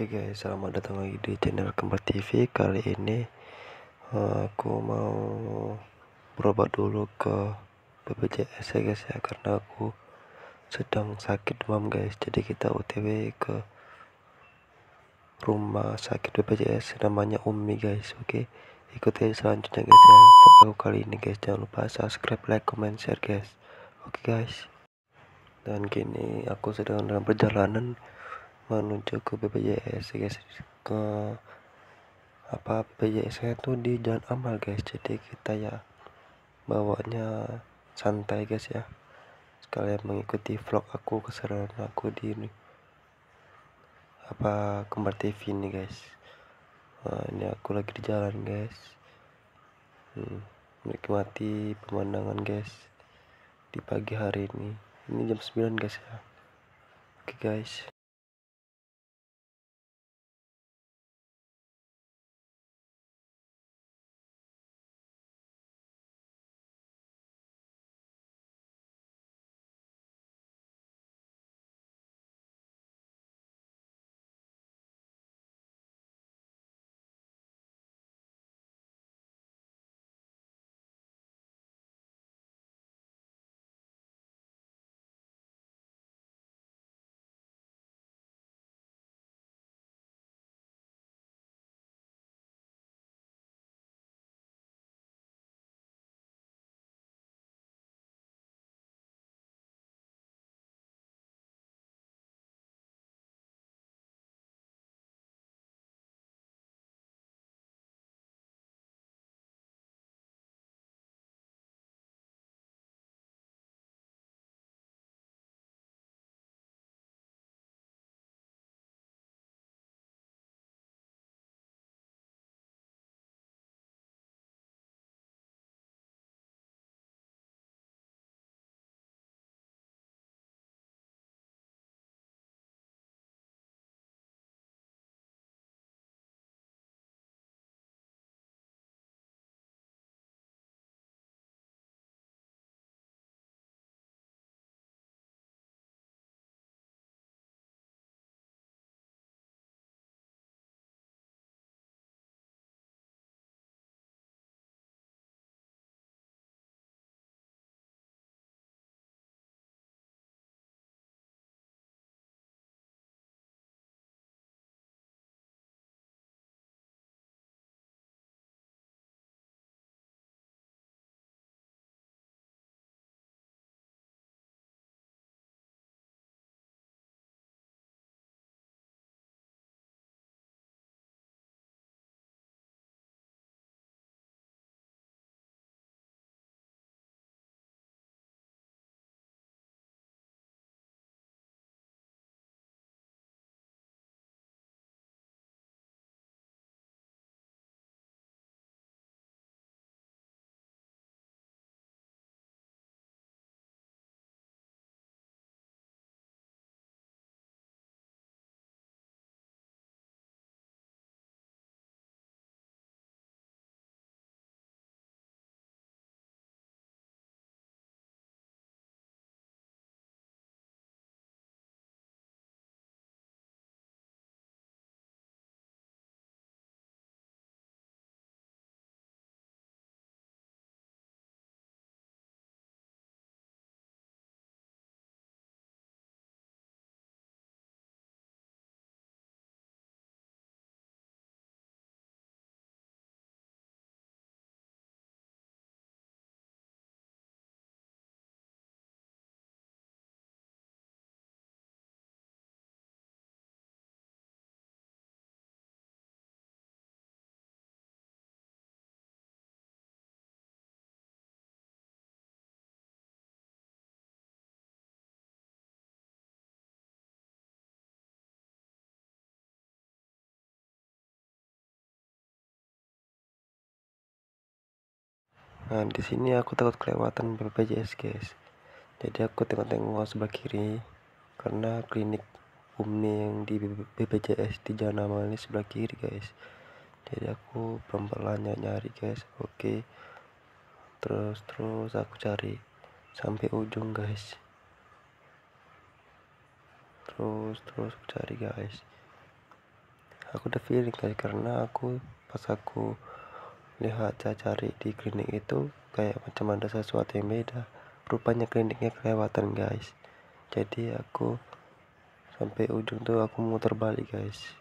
Oke okay guys, selamat datang lagi di channel Kembar TV. Kali ini eh, aku mau berobat dulu ke BPJS ya guys ya karena aku sedang sakit demam guys. Jadi kita OTW ke rumah sakit BPJS namanya Umi guys. Oke. Okay? Ikuti selanjutnya guys ya. Vlog kali ini guys. Jangan lupa subscribe, like, comment, share guys. Oke okay guys. Dan kini aku sedang dalam perjalanan menuju ke BPJS guys ke apa BPJS nya tuh di jalan amal guys jadi kita ya bawanya santai guys ya sekalian mengikuti vlog aku keseruan aku di apa kembar TV ini guys nah, ini aku lagi di jalan guys hmm, menikmati pemandangan guys di pagi hari ini ini jam 9 guys ya oke okay, guys Nah, di sini aku takut kelewatan BPJS, guys. Jadi aku tengok-tengok sebelah kiri karena klinik Umni yang di BPJS di Jalan Amal ini sebelah kiri, guys. Jadi aku pelan-pelan nyari, guys. Oke. Terus terus aku cari sampai ujung, guys. Terus terus aku cari, guys. Aku udah feeling guys karena aku pas aku lihat saya cari di klinik itu kayak macam ada sesuatu yang beda rupanya kliniknya kelewatan guys jadi aku sampai ujung tuh aku muter balik guys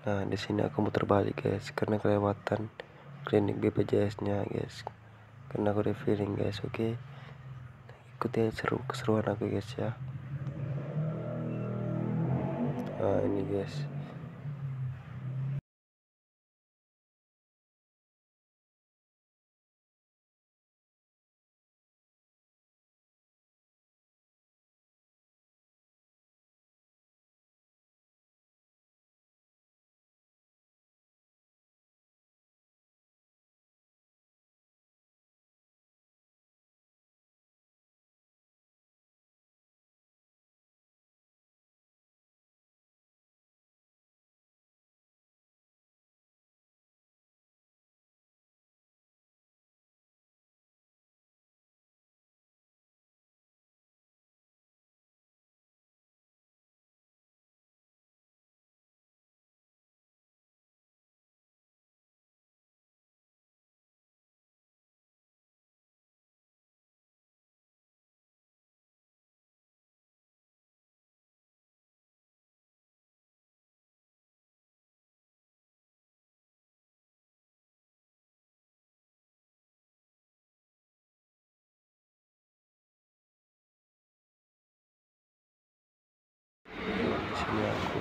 Nah, di sini aku muter balik, guys, karena kelewatan klinik BPJS-nya, guys. Karena aku refilling, guys. Oke. Okay? Ikuti ya, seru keseruan aku, guys ya. Nah, ini guys.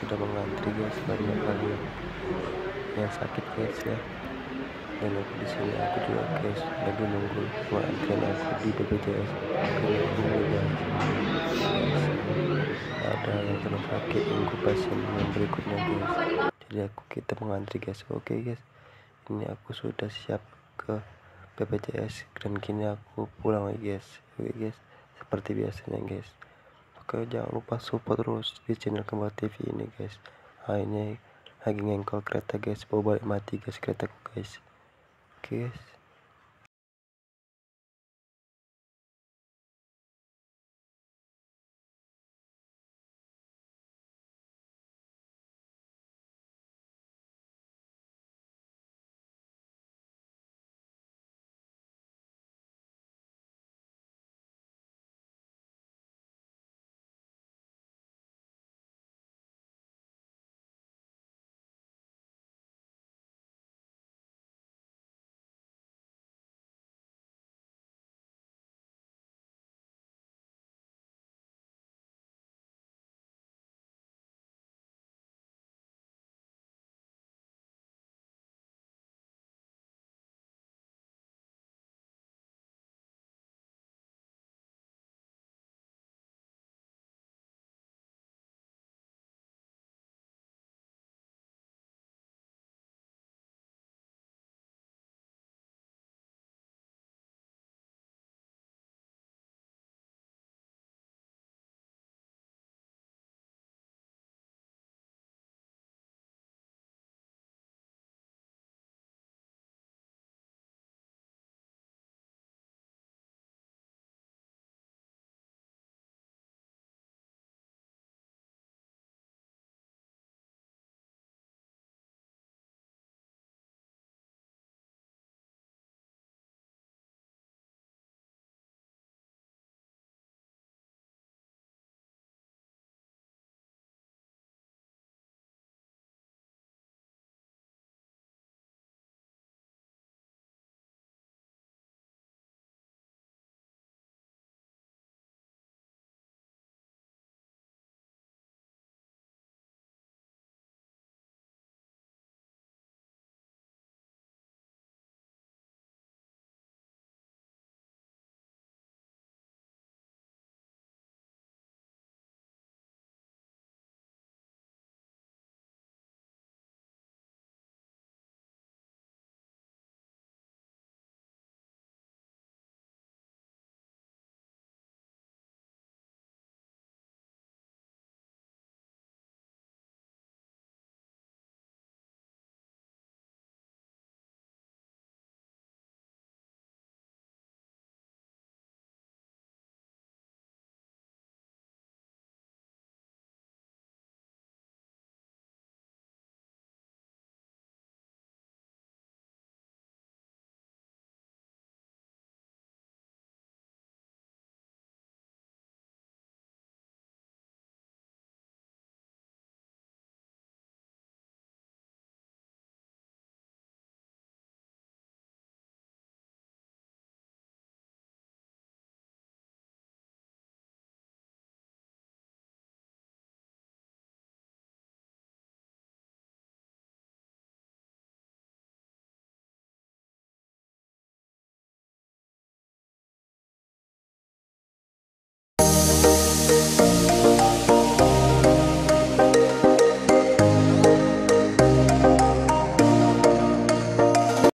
sudah mengantri guys banyak kalian ya. yang sakit guys ya dan aku di sini aku juga guys lagi nunggu antrian aku di BPJS ada yang terlalu sakit nunggu pasien yang berikutnya guys jadi aku kita mengantri guys oke okay, guys ini aku sudah siap ke BPJS dan kini aku pulang guys oke okay, guys seperti biasanya guys oke jangan lupa support terus di channel kembali TV ini guys nah ini lagi ngengkol kereta guys bawa balik mati guys kereta guys oke okay, guys